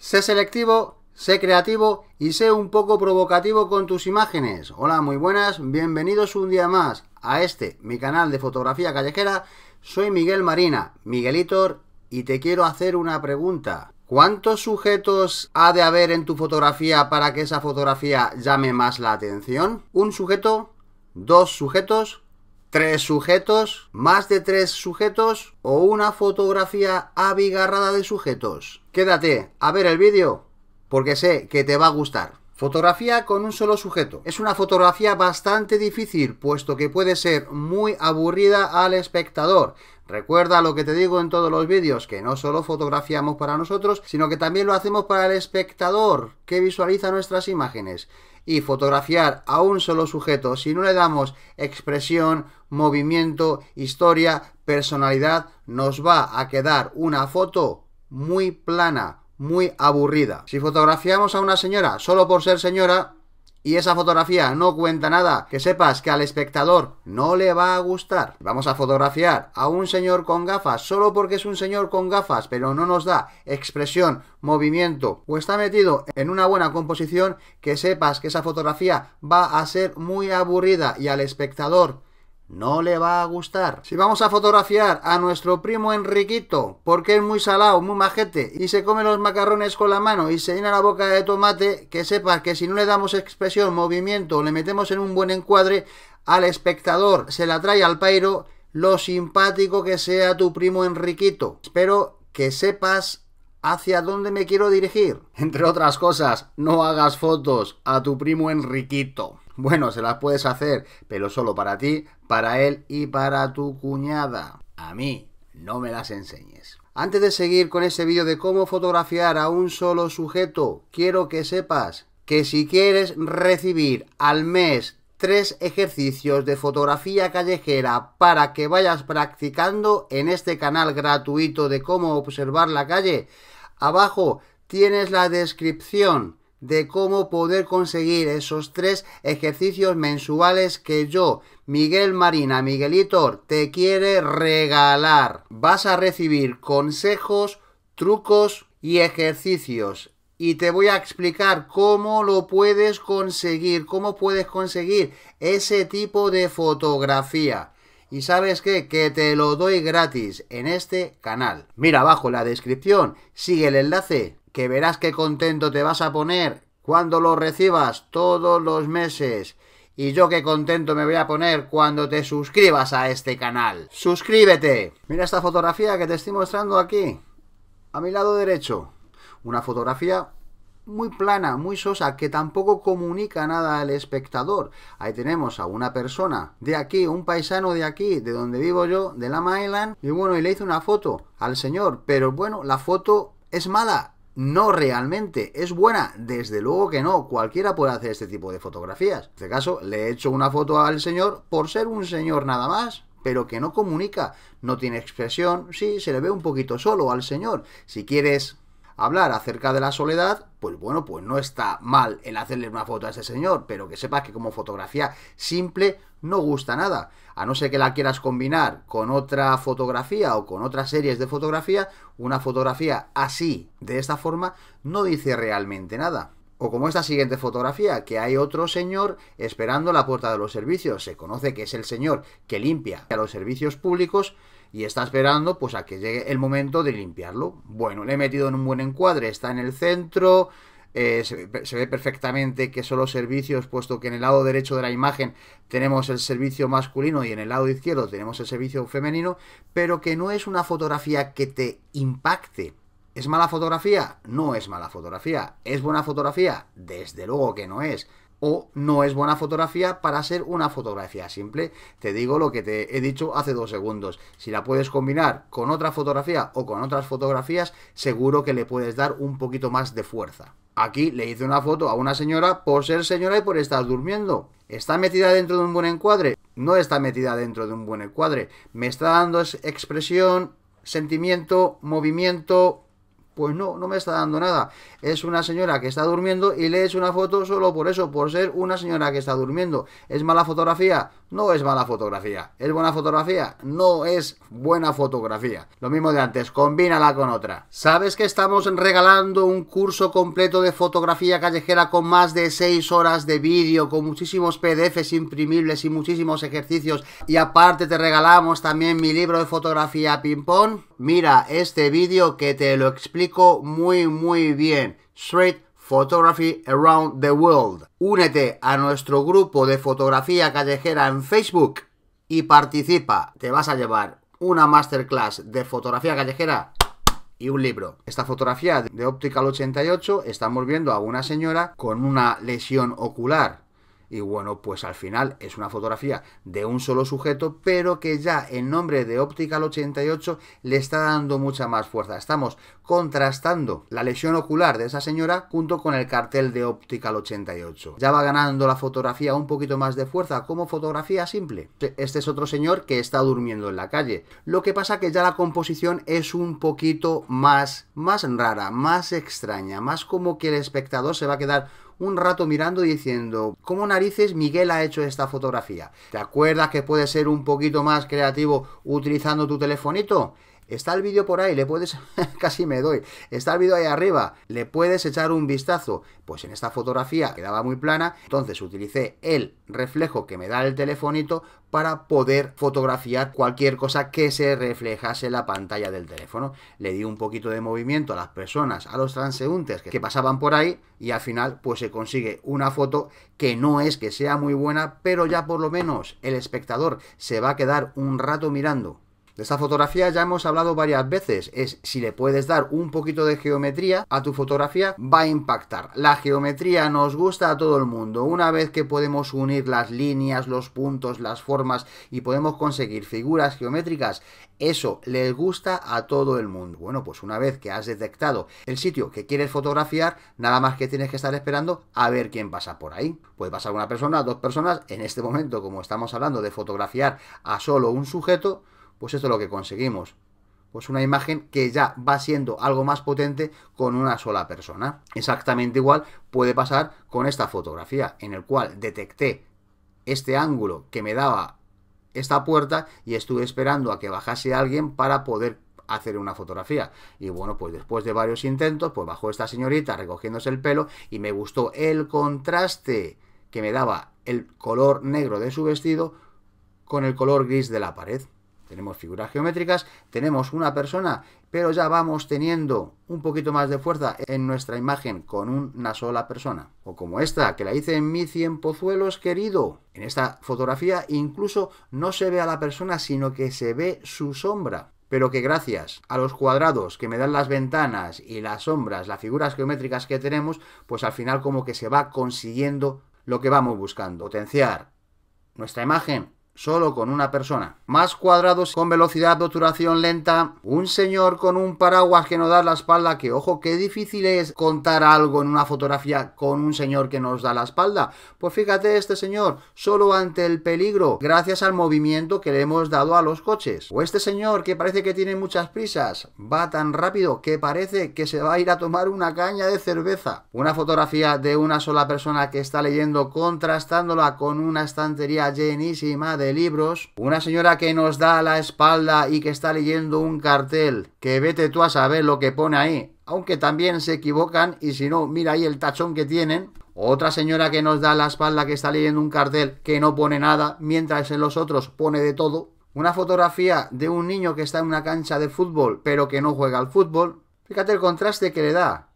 Sé selectivo, sé creativo y sé un poco provocativo con tus imágenes. Hola, muy buenas, bienvenidos un día más a este, mi canal de fotografía callejera. Soy Miguel Marina, Miguelitor, y te quiero hacer una pregunta. ¿Cuántos sujetos ha de haber en tu fotografía para que esa fotografía llame más la atención? ¿Un sujeto? ¿Dos sujetos? tres sujetos, más de tres sujetos o una fotografía abigarrada de sujetos. Quédate a ver el vídeo porque sé que te va a gustar. Fotografía con un solo sujeto. Es una fotografía bastante difícil, puesto que puede ser muy aburrida al espectador. Recuerda lo que te digo en todos los vídeos, que no solo fotografiamos para nosotros, sino que también lo hacemos para el espectador que visualiza nuestras imágenes y fotografiar a un solo sujeto si no le damos expresión, movimiento, historia, personalidad, nos va a quedar una foto muy plana, muy aburrida. Si fotografiamos a una señora solo por ser señora, y esa fotografía no cuenta nada, que sepas que al espectador no le va a gustar. Vamos a fotografiar a un señor con gafas solo porque es un señor con gafas, pero no nos da expresión, movimiento o está metido en una buena composición, que sepas que esa fotografía va a ser muy aburrida y al espectador no le va a gustar. Si vamos a fotografiar a nuestro primo Enriquito, porque es muy salado, muy majete, y se come los macarrones con la mano y se llena la boca de tomate, que sepas que si no le damos expresión, movimiento, le metemos en un buen encuadre, al espectador se la trae al pairo lo simpático que sea tu primo Enriquito. Espero que sepas hacia dónde me quiero dirigir. Entre otras cosas, no hagas fotos a tu primo Enriquito. Bueno, se las puedes hacer, pero solo para ti, para él y para tu cuñada. A mí, no me las enseñes. Antes de seguir con este vídeo de cómo fotografiar a un solo sujeto, quiero que sepas que si quieres recibir al mes tres ejercicios de fotografía callejera para que vayas practicando en este canal gratuito de cómo observar la calle, abajo tienes la descripción de cómo poder conseguir esos tres ejercicios mensuales que yo, Miguel Marina, Miguelito, te quiere regalar. Vas a recibir consejos, trucos y ejercicios. Y te voy a explicar cómo lo puedes conseguir, cómo puedes conseguir ese tipo de fotografía. Y sabes qué, que te lo doy gratis en este canal. Mira abajo en la descripción, sigue el enlace que verás qué contento te vas a poner cuando lo recibas todos los meses. Y yo qué contento me voy a poner cuando te suscribas a este canal. ¡Suscríbete! Mira esta fotografía que te estoy mostrando aquí, a mi lado derecho. Una fotografía muy plana, muy sosa, que tampoco comunica nada al espectador. Ahí tenemos a una persona de aquí, un paisano de aquí, de donde vivo yo, de la Island, y bueno, y le hice una foto al señor, pero bueno, la foto es mala, no realmente, ¿es buena? Desde luego que no, cualquiera puede hacer este tipo de fotografías. En este caso, le he hecho una foto al señor por ser un señor nada más, pero que no comunica, no tiene expresión, sí, se le ve un poquito solo al señor. Si quieres hablar acerca de la soledad, pues bueno, pues no está mal el hacerle una foto a ese señor, pero que sepas que como fotografía simple no gusta nada. A no ser que la quieras combinar con otra fotografía o con otras series de fotografía, una fotografía así, de esta forma, no dice realmente nada. O como esta siguiente fotografía, que hay otro señor esperando la puerta de los servicios. Se conoce que es el señor que limpia a los servicios públicos, y está esperando pues a que llegue el momento de limpiarlo. Bueno, le he metido en un buen encuadre, está en el centro, eh, se, ve perfectamente que son los servicios, puesto que en el lado derecho de la imagen tenemos el servicio masculino y en el lado izquierdo tenemos el servicio femenino, pero que no es una fotografía que te impacte. ¿Es mala fotografía? No es mala fotografía. ¿Es buena fotografía? Desde luego que no es o no es buena fotografía para ser una fotografía simple. Te digo lo que te he dicho hace dos segundos. Si la puedes combinar con otra fotografía o con otras fotografías, seguro que le puedes dar un poquito más de fuerza. Aquí le hice una foto a una señora por ser señora y por estar durmiendo. ¿Está metida dentro de un buen encuadre? No está metida dentro de un buen encuadre. Me está dando expresión, sentimiento, movimiento, pues no, no me está dando nada. Es una señora que está durmiendo y le he hecho una foto solo por eso, por ser una señora que está durmiendo. ¿Es mala fotografía? no es mala fotografía. ¿Es buena fotografía? No es buena fotografía. Lo mismo de antes, combínala con otra. ¿Sabes que estamos regalando un curso completo de fotografía callejera con más de 6 horas de vídeo, con muchísimos PDFs imprimibles y muchísimos ejercicios? Y aparte te regalamos también mi libro de fotografía ping-pong. Mira este vídeo que te lo explico muy muy bien. Straight Photography Around the World. Únete a nuestro grupo de fotografía callejera en Facebook y participa. Te vas a llevar una masterclass de fotografía callejera y un libro. Esta fotografía de Optical 88 estamos viendo a una señora con una lesión ocular y bueno, pues al final es una fotografía de un solo sujeto, pero que ya en nombre de Optical 88 le está dando mucha más fuerza. Estamos contrastando la lesión ocular de esa señora junto con el cartel de Optical 88. Ya va ganando la fotografía un poquito más de fuerza como fotografía simple. Este es otro señor que está durmiendo en la calle. Lo que pasa que ya la composición es un poquito más, más rara, más extraña, más como que el espectador se va a quedar un rato mirando y diciendo, ¿cómo narices Miguel ha hecho esta fotografía? ¿Te acuerdas que puedes ser un poquito más creativo utilizando tu telefonito? Está el vídeo por ahí, le puedes, casi me doy, está el vídeo ahí arriba, le puedes echar un vistazo. Pues en esta fotografía quedaba muy plana, entonces utilicé el reflejo que me da el telefonito para poder fotografiar cualquier cosa que se reflejase en la pantalla del teléfono. Le di un poquito de movimiento a las personas, a los transeúntes que pasaban por ahí y al final pues se consigue una foto que no es que sea muy buena, pero ya por lo menos el espectador se va a quedar un rato mirando esta fotografía ya hemos hablado varias veces, es si le puedes dar un poquito de geometría a tu fotografía va a impactar. La geometría nos gusta a todo el mundo, una vez que podemos unir las líneas, los puntos, las formas y podemos conseguir figuras geométricas, eso les gusta a todo el mundo. Bueno, pues una vez que has detectado el sitio que quieres fotografiar, nada más que tienes que estar esperando a ver quién pasa por ahí. Puede pasar una persona, dos personas, en este momento como estamos hablando de fotografiar a solo un sujeto, pues esto es lo que conseguimos. Pues una imagen que ya va siendo algo más potente con una sola persona. Exactamente igual puede pasar con esta fotografía, en el cual detecté este ángulo que me daba esta puerta y estuve esperando a que bajase alguien para poder hacer una fotografía. Y bueno, pues después de varios intentos, pues bajó esta señorita recogiéndose el pelo y me gustó el contraste que me daba el color negro de su vestido con el color gris de la pared. Tenemos figuras geométricas, tenemos una persona, pero ya vamos teniendo un poquito más de fuerza en nuestra imagen con una sola persona. O como esta, que la hice en mi cien pozuelos querido. En esta fotografía incluso no se ve a la persona, sino que se ve su sombra pero que gracias a los cuadrados que me dan las ventanas y las sombras, las figuras geométricas que tenemos, pues al final como que se va consiguiendo lo que vamos buscando, potenciar nuestra imagen solo con una persona. Más cuadrados con velocidad de obturación lenta. Un señor con un paraguas que nos da la espalda. Que ojo, qué difícil es contar algo en una fotografía con un señor que nos da la espalda. Pues fíjate este señor, solo ante el peligro, gracias al movimiento que le hemos dado a los coches. O este señor que parece que tiene muchas prisas, va tan rápido que parece que se va a ir a tomar una caña de cerveza. Una fotografía de una sola persona que está leyendo contrastándola con una estantería llenísima de libros, una señora que nos da la espalda y que está leyendo un cartel, que vete tú a saber lo que pone ahí, aunque también se equivocan y si no, mira ahí el tachón que tienen. Otra señora que nos da la espalda que está leyendo un cartel que no pone nada, mientras en los otros pone de todo. Una fotografía de un niño que está en una cancha de fútbol pero que no juega al fútbol. Fíjate el contraste que le da.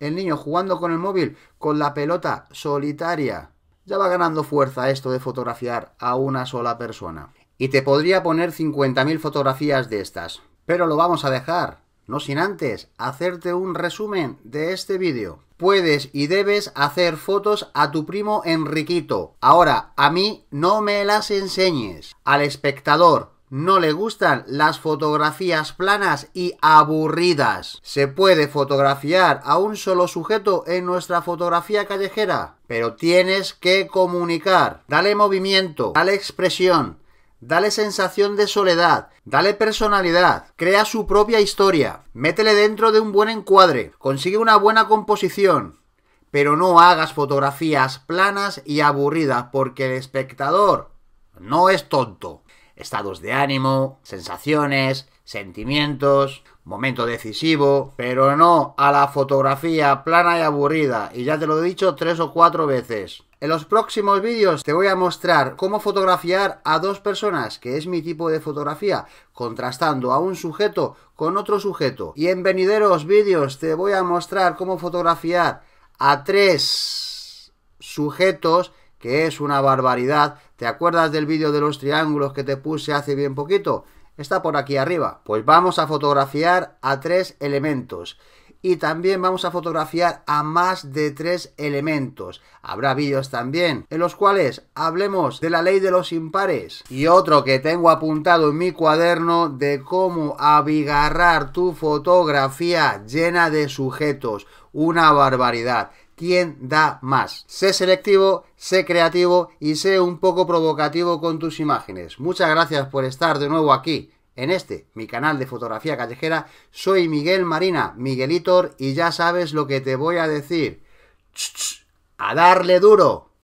El niño jugando con el móvil, con la pelota solitaria ya va ganando fuerza esto de fotografiar a una sola persona. Y te podría poner 50.000 fotografías de estas, pero lo vamos a dejar. No sin antes hacerte un resumen de este vídeo. Puedes y debes hacer fotos a tu primo Enriquito. Ahora, a mí no me las enseñes. Al espectador no le gustan las fotografías planas y aburridas. ¿Se puede fotografiar a un solo sujeto en nuestra fotografía callejera? Pero tienes que comunicar. Dale movimiento, dale expresión, dale sensación de soledad, dale personalidad, crea su propia historia, métele dentro de un buen encuadre, consigue una buena composición. Pero no hagas fotografías planas y aburridas porque el espectador no es tonto estados de ánimo, sensaciones, sentimientos, momento decisivo, pero no a la fotografía plana y aburrida, y ya te lo he dicho tres o cuatro veces. En los próximos vídeos te voy a mostrar cómo fotografiar a dos personas, que es mi tipo de fotografía, contrastando a un sujeto con otro sujeto. Y en venideros vídeos te voy a mostrar cómo fotografiar a tres sujetos que es una barbaridad. ¿Te acuerdas del vídeo de los triángulos que te puse hace bien poquito? Está por aquí arriba. Pues vamos a fotografiar a tres elementos. Y también vamos a fotografiar a más de tres elementos. Habrá vídeos también en los cuales hablemos de la ley de los impares. Y otro que tengo apuntado en mi cuaderno de cómo abigarrar tu fotografía llena de sujetos. Una barbaridad quién da más. Sé selectivo, sé creativo y sé un poco provocativo con tus imágenes. Muchas gracias por estar de nuevo aquí. En este, mi canal de fotografía callejera, soy Miguel Marina, Miguelitor, y ya sabes lo que te voy a decir. ¡A darle duro!